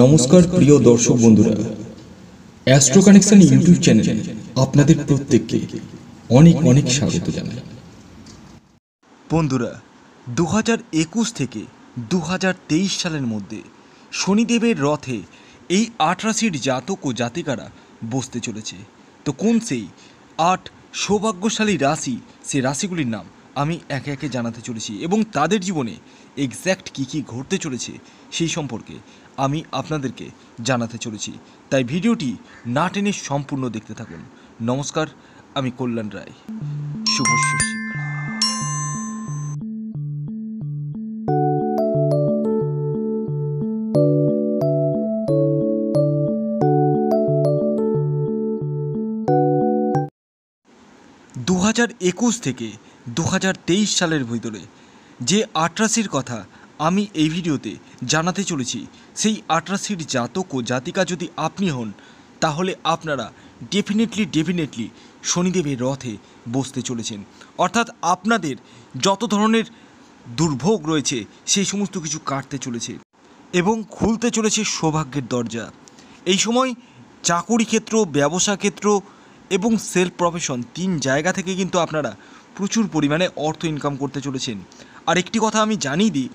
নমস্কার প্রিয় দর্শক বন্ধুরা অ্যাস্ট্রো কানেকশন ইউটিউব চ্যানেলে আপনাদের প্রত্যেককে অনেক অনেক স্বাগত জানাই বন্ধুরা দু হাজার একুশ থেকে দু সালের মধ্যে শনিদেবের রথে এই আটরাশির জাতক ও জাতিকারা বসতে চলেছে তো কোন সেই আট সৌভাগ্যশালী রাশি সে রাশিগুলির নাম আমি একে একে জানাতে চলেছি এবং তাদের জীবনে এক্স্যাক্ট কী কী ঘটতে চলেছে সেই সম্পর্কে আমি আপনাদেরকে জানাতে চলেছি তাই ভিডিওটি না টেনে সম্পূর্ণ দেখতে থাকুন নমস্কার আমি কল্যাণ রায় শুভ দু হাজার একুশ থেকে দু হাজার তেইশ সালের ভিতরে যে আটরাশির কথা আমি এই ভিডিওতে জানাতে চলেছি সেই আটরাশিট জাতক ও জাতিকা যদি আপনি হন তাহলে আপনারা ডেফিনেটলি ডেফিনেটলি শনিদেবের রথে বসতে চলেছেন অর্থাৎ আপনাদের যত ধরনের দুর্ভোগ রয়েছে সেই সমস্ত কিছু কাটতে চলেছে এবং খুলতে চলেছে সৌভাগ্যের দরজা এই সময় চাকুরি ক্ষেত্র ব্যবসা ক্ষেত্র এবং সেলফ প্রফেশন তিন জায়গা থেকে কিন্তু আপনারা প্রচুর পরিমাণে অর্থ ইনকাম করতে চলেছেন আর একটি কথা আমি জানিয়ে দিই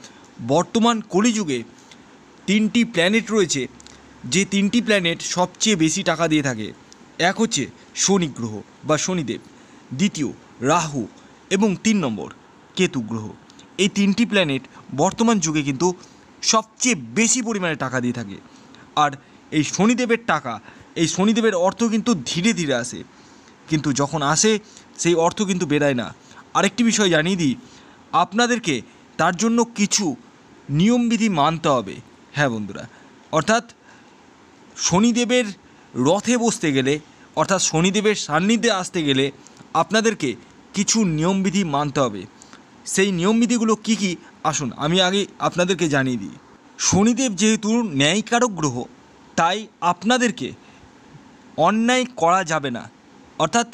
বর্তমান কলিযুগে তিনটি প্ল্যানেট রয়েছে যে তিনটি প্ল্যানেট সবচেয়ে বেশি টাকা দিয়ে থাকে এক হচ্ছে শনি গ্রহ বা শনিদেব দ্বিতীয় রাহু এবং তিন নম্বর কেতু গ্রহ এই তিনটি প্ল্যানেট বর্তমান যুগে কিন্তু সবচেয়ে বেশি পরিমাণে টাকা দিয়ে থাকে আর এই শনিদেবের টাকা এই শনিদেবের অর্থ কিন্তু ধীরে ধীরে আসে কিন্তু যখন আসে সেই অর্থ কিন্তু বেড়ায় না আরেকটি বিষয় জানিয়ে দিই আপনাদেরকে তার জন্য কিছু নিয়মবিধি মানতে হবে হ্যাঁ বন্ধুরা অর্থাৎ শনিদেবের রথে বসতে গেলে অর্থাৎ শনিদেবের সান্নিধ্যে আসতে গেলে আপনাদেরকে কিছু নিয়মবিধি মানতে হবে সেই নিয়মবিধিগুলো কি কি আসুন আমি আগে আপনাদেরকে জানিয়ে দিই শনিদেব যেহেতু ন্যায়কারক গ্রহ তাই আপনাদেরকে অন্যায় করা যাবে না অর্থাৎ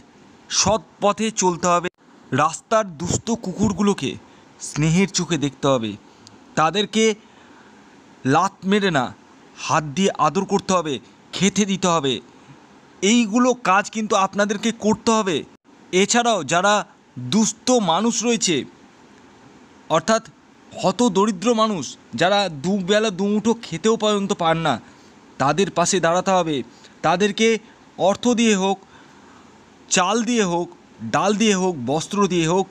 সৎ পথে চলতে হবে রাস্তার দুস্থ কুকুরগুলোকে স্নেহের চোখে দেখতে হবে তাদেরকে লাত মেরে না হাত দিয়ে আদর করতে হবে খেতে দিতে হবে এইগুলো কাজ কিন্তু আপনাদেরকে করতে হবে এছাড়াও যারা দুস্থ মানুষ রয়েছে অর্থাৎ হত দরিদ্র মানুষ যারা দুবেলা দুমুঠো খেতেও পর্যন্ত পান না তাদের পাশে দাঁড়াতে হবে তাদেরকে অর্থ দিয়ে হোক চাল দিয়ে হোক ডাল দিয়ে হোক বস্ত্র দিয়ে হোক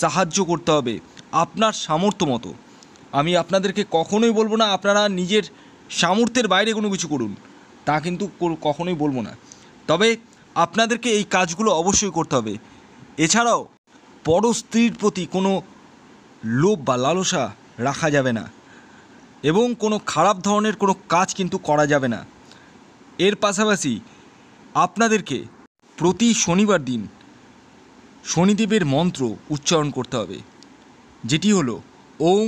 সাহায্য করতে হবে আপনার সামর্থ্য মতো আমি আপনাদেরকে কখনোই বলবো না আপনারা নিজের সামর্থ্যের বাইরে কোনো কিছু করুন তা কিন্তু কখনোই বলবো না তবে আপনাদেরকে এই কাজগুলো অবশ্যই করতে হবে এছাড়াও বড় স্ত্রীর প্রতি কোনো লোভ বা লালসা রাখা যাবে না এবং কোনো খারাপ ধরনের কোনো কাজ কিন্তু করা যাবে না এর পাশাপাশি আপনাদেরকে প্রতি শনিবার দিন শনিদেবের মন্ত্র উচ্চারণ করতে হবে যেটি হলো ওং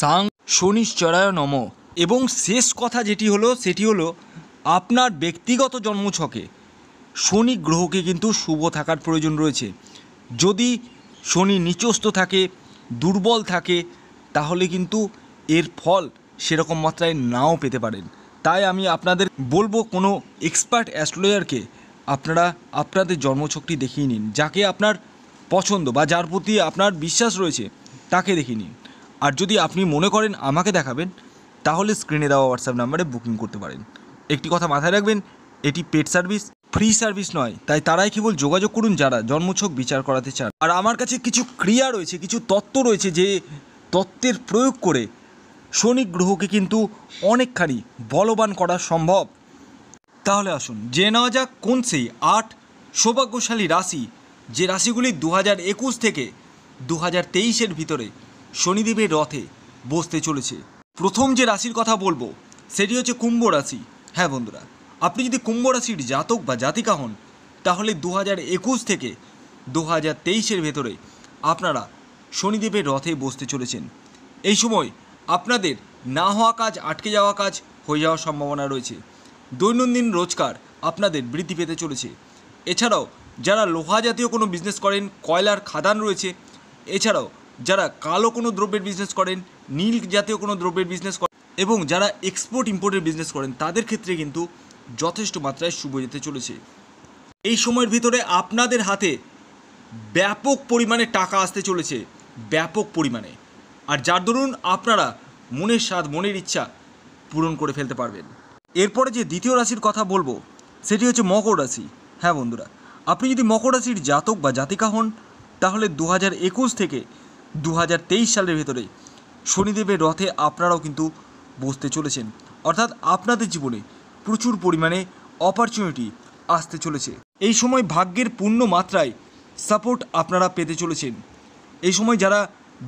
সাং শনিশ্চরায় নম এবং শেষ কথা যেটি হলো সেটি হলো আপনার ব্যক্তিগত জন্মছকে শনি গ্রহকে কিন্তু শুভ থাকার প্রয়োজন রয়েছে যদি শনি নিচস্থ থাকে দুর্বল থাকে তাহলে কিন্তু এর ফল সেরকম মাত্রায় নাও পেতে পারেন তাই আমি আপনাদের বলবো কোনো এক্সপার্ট অ্যাস্ট্রোলজারকে আপনারা আপনাদের জন্মছকটি দেখিয়ে নিন যাকে আপনার পছন্দ বা যার প্রতি আপনার বিশ্বাস রয়েছে তাকে দেখিয়ে নিন আর যদি আপনি মনে করেন আমাকে দেখাবেন তাহলে স্ক্রিনে দেওয়া হোয়াটসঅ্যাপ নাম্বারে বুকিং করতে পারেন একটি কথা মাথায় রাখবেন এটি পেড সার্ভিস ফ্রি সার্ভিস নয় তাই তারাই কেবল যোগাযোগ করুন যারা জন্মছক বিচার করাতে চান আর আমার কাছে কিছু ক্রিয়া রয়েছে কিছু তত্ত্ব রয়েছে যে তত্ত্বের প্রয়োগ করে শনি গ্রহকে কিন্তু অনেকখানি বলবান করা সম্ভব তাহলে আসুন যে নেওয়া যাক কোন সেই আট সৌভাগ্যশালী রাশি যে রাশিগুলি দু হাজার একুশ থেকে দু হাজার তেইশের ভিতরে শনিদেবের রথে বসতে চলেছে প্রথম যে রাশির কথা বলবো সেটি হচ্ছে কুম্ভ রাশি হ্যাঁ বন্ধুরা আপনি যদি কুম্ভ রাশির জাতক বা জাতিকা হন তাহলে দু হাজার একুশ থেকে দু হাজার তেইশের ভেতরে আপনারা শনিদেবের রথে বসতে চলেছেন এই সময় আপনাদের না হওয়া কাজ আটকে যাওয়া কাজ হয়ে যাওয়ার সম্ভাবনা রয়েছে দৈনন্দিন রোজগার আপনাদের বৃদ্ধি পেতে চলেছে এছাড়াও যারা লোহা জাতীয় কোনো বিজনেস করেন কয়লার খাদান রয়েছে এছাড়াও যারা কালো কোনো দ্রব্যের বিজনেস করেন নীল জাতীয় কোনো দ্রব্যের বিজনেস করেন এবং যারা এক্সপোর্ট ইম্পোর্টের বিজনেস করেন তাদের ক্ষেত্রে কিন্তু যথেষ্ট মাত্রায় শুভ যেতে চলেছে এই সময়ের ভিতরে আপনাদের হাতে ব্যাপক পরিমাণে টাকা আসতে চলেছে ব্যাপক পরিমাণে আর যার দরুন আপনারা মনের স্বাদ মনের ইচ্ছা পূরণ করে ফেলতে পারবেন এরপরে যে দ্বিতীয় রাশির কথা বলবো সেটি হচ্ছে মকর রাশি হ্যাঁ বন্ধুরা আপনি যদি মকর রাশির জাতক বা জাতিকা হন তাহলে দু থেকে দু সালের ভেতরে শনিদেবের রথে আপনারাও কিন্তু বসতে চলেছেন অর্থাৎ আপনাদের জীবনে প্রচুর পরিমাণে অপরচুনিটি আসতে চলেছে এই সময় ভাগ্যের পূর্ণ মাত্রায় সাপোর্ট আপনারা পেতে চলেছেন এই সময় যারা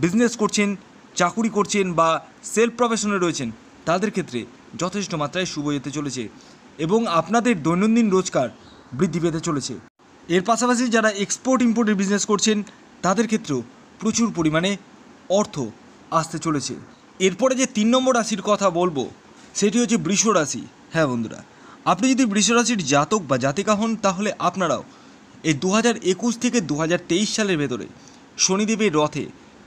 বিজনেস করছেন চাকুরি করছেন বা সেলফ প্রফেশনে রয়েছেন তাদের ক্ষেত্রে যথেষ্ট মাত্রায় শুভ যেতে চলেছে এবং আপনাদের দৈনন্দিন রোজগার বৃদ্ধি পেতে চলেছে এর পাশাপাশি যারা এক্সপোর্ট ইম্পোর্টের বিজনেস করছেন তাদের ক্ষেত্রেও প্রচুর পরিমাণে অর্থ আসতে চলেছে এরপরে যে তিন নম্বর রাশির কথা বলবো সেটি হচ্ছে বৃষ রাশি হ্যাঁ বন্ধুরা আপনি যদি বৃষ রাশির জাতক বা জাতিকা হন তাহলে আপনারাও এই দু হাজার একুশ থেকে দু হাজার তেইশ সালের ভেতরে শনিদেবের রথে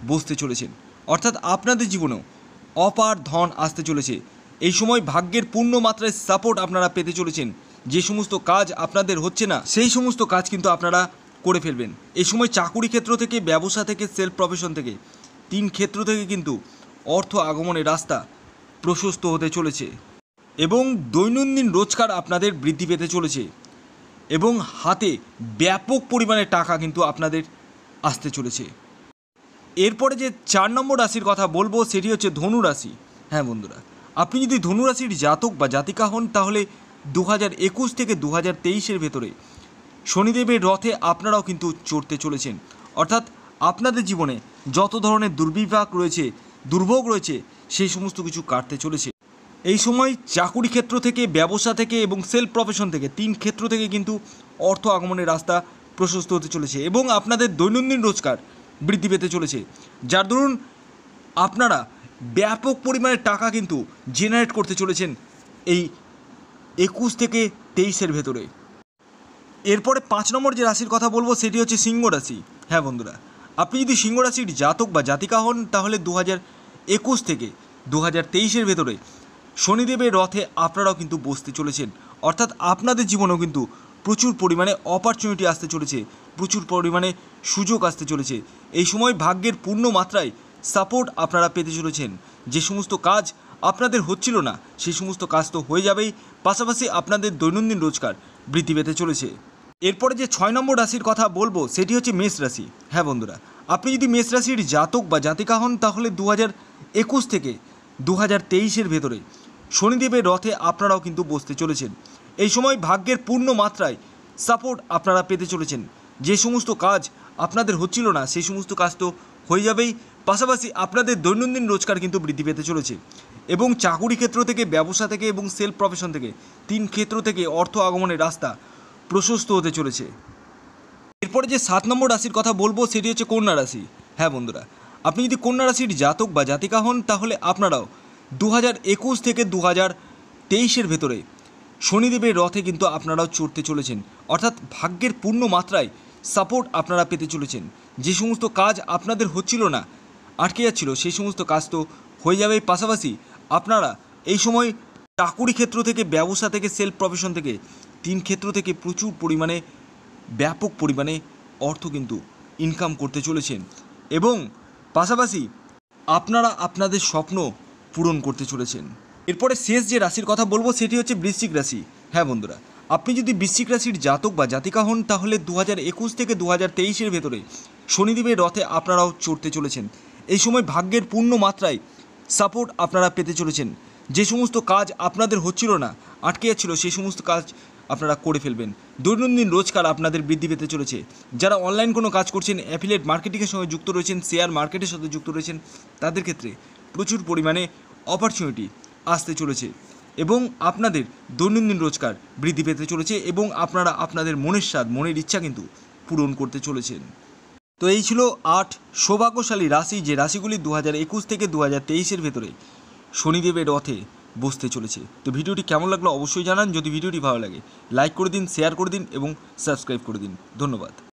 বসতে চলেছেন অর্থাৎ আপনাদের জীবনেও অপার ধন আসতে চলেছে এই সময় ভাগ্যের পূর্ণ মাত্রায় সাপোর্ট আপনারা পেতে চলেছেন যে সমস্ত কাজ আপনাদের হচ্ছে না সেই সমস্ত কাজ কিন্তু আপনারা করে ফেলবেন এই সময় চাকুরি ক্ষেত্র থেকে ব্যবসা থেকে সেলফ প্রফেশন থেকে তিন ক্ষেত্র থেকে কিন্তু অর্থ আগমনের রাস্তা প্রশস্ত হতে চলেছে এবং দৈনন্দিন রোজগার আপনাদের বৃদ্ধি পেতে চলেছে এবং হাতে ব্যাপক পরিমাণে টাকা কিন্তু আপনাদের আসতে চলেছে এরপরে যে চার নম্বর রাশির কথা বলবো সেটি হচ্ছে ধনু রাশি হ্যাঁ বন্ধুরা আপনি যদি ধনু রাশির জাতক বা জাতিকা হন তাহলে দু হাজার একুশ থেকে দু হাজার তেইশের ভেতরে শনিদেবের রথে আপনারাও কিন্তু চড়তে চলেছেন অর্থাৎ আপনাদের জীবনে যত ধরনের দুর্বিপাক রয়েছে দুর্ভোগ রয়েছে সেই সমস্ত কিছু কাটতে চলেছে এই সময় চাকুরি ক্ষেত্র থেকে ব্যবসা থেকে এবং সেলফ প্রফেশন থেকে তিন ক্ষেত্র থেকে কিন্তু অর্থ আগমনের রাস্তা প্রশস্ত হতে চলেছে এবং আপনাদের দৈনন্দিন রোজগার বৃদ্ধি পেতে চলেছে যার দরুন আপনারা ব্যাপক পরিমাণে টাকা কিন্তু জেনারেট করতে চলেছেন এই একুশ থেকে তেইশের ভেতরে এরপরে পাঁচ নম্বর যে রাশির কথা বলবো সেটি হচ্ছে সিংহ রাশি হ্যাঁ বন্ধুরা আপনি যদি সিংহ রাশির জাতক বা জাতিকা হন তাহলে দু হাজার একুশ থেকে দু হাজার তেইশের ভেতরে শনিদেবের রথে আপনারাও কিন্তু বসতে চলেছেন অর্থাৎ আপনাদের জীবনেও কিন্তু প্রচুর পরিমাণে অপরচুনিটি আসতে চলেছে প্রচুর পরিমাণে সুযোগ আসতে চলেছে এই সময় ভাগ্যের পূর্ণ মাত্রায় সাপোর্ট আপনারা পেতে চলেছেন যে সমস্ত কাজ আপনাদের হচ্ছিল না সেই সমস্ত কাজ তো হয়ে যাবেই পাশাপাশি আপনাদের দৈনন্দিন রোজগার বৃদ্ধি পেতে চলেছে এরপরে যে ছয় নম্বর রাশির কথা বলবো সেটি হচ্ছে মেষ রাশি হ্যাঁ বন্ধুরা আপনি যদি মেষ রাশির জাতক বা জাতিকা হন তাহলে দু হাজার একুশ থেকে দু হাজার তেইশের ভেতরে শনিদেবের রথে আপনারাও কিন্তু বসতে চলেছেন এই সময় ভাগ্যের পূর্ণ মাত্রায় সাপোর্ট আপনারা পেতে চলেছেন যে সমস্ত কাজ আপনাদের হচ্ছিল না সেই সমস্ত কাজ তো হয়ে যাবেই পাশাপাশি আপনাদের দৈনন্দিন রোজগার কিন্তু বৃদ্ধি পেতে চলেছে এবং চাকুরি ক্ষেত্র থেকে ব্যবসা থেকে এবং সেলফ প্রফেশন থেকে তিন ক্ষেত্র থেকে অর্থ আগমনের রাস্তা প্রশস্ত হতে চলেছে এরপরে যে সাত নম্বর রাশির কথা বলবো সেটি হচ্ছে কন্যা রাশি হ্যাঁ বন্ধুরা আপনি যদি কন্যা রাশির জাতক বা জাতিকা হন তাহলে আপনারাও দু হাজার একুশ থেকে দু হাজার তেইশের ভেতরে শনিদেবের রথে কিন্তু আপনারাও চড়তে চলেছেন অর্থাৎ ভাগ্যের পূর্ণ মাত্রায় সাপোর্ট আপনারা পেতে চলেছেন যে সমস্ত কাজ আপনাদের হচ্ছিল না আটকে যাচ্ছিল সেই সমস্ত কাজ তো হয়ে যাবে পাশাপাশি আপনারা এই সময় চাকুরি ক্ষেত্র থেকে ব্যবসা থেকে সেলফ প্রফেশন থেকে তিন ক্ষেত্র থেকে প্রচুর পরিমাণে ব্যাপক পরিমাণে অর্থ কিন্তু ইনকাম করতে চলেছেন এবং পাশাপাশি আপনারা আপনাদের স্বপ্ন পূরণ করতে চলেছেন এরপরে শেষ যে রাশির কথা বলবো সেটি হচ্ছে বৃশ্চিক রাশি হ্যাঁ বন্ধুরা আপনি যদি বৃশ্চিক রাশির জাতক বা জাতিকা হন তাহলে দু একুশ থেকে দু হাজার তেইশের ভেতরে শনিদেবের রথে আপনারাও চড়তে চলেছেন এই সময় ভাগ্যের পূর্ণ মাত্রায় সাপোর্ট আপনারা পেতে চলেছেন যে সমস্ত কাজ আপনাদের হচ্ছিল না আটকে যাচ্ছিল সেই সমস্ত কাজ আপনারা করে ফেলবেন দৈনন্দিন রোজগার আপনাদের বৃদ্ধি পেতে চলেছে যারা অনলাইন কোনো কাজ করছেন অ্যাফিলেট মার্কেটিংয়ের সঙ্গে যুক্ত রয়েছেন শেয়ার মার্কেটের সাথে যুক্ত রয়েছেন তাদের ক্ষেত্রে প্রচুর পরিমাণে অপরচুনিটি আসতে চলেছে এবং আপনাদের দৈনন্দিন রোজগার বৃদ্ধি পেতে চলেছে এবং আপনারা আপনাদের মনের স্বাদ মনের ইচ্ছা কিন্তু পূরণ করতে চলেছেন তো এই ছিল আট সৌভাগ্যশালী রাশি যে রাশিগুলি দু হাজার একুশ থেকে দু হাজার তেইশের ভেতরে শনিদেবের রথে বসতে চলেছে তো ভিডিওটি কেমন লাগলো অবশ্যই জানান যদি ভিডিওটি ভালো লাগে লাইক করে দিন শেয়ার করে দিন এবং সাবস্ক্রাইব করে দিন ধন্যবাদ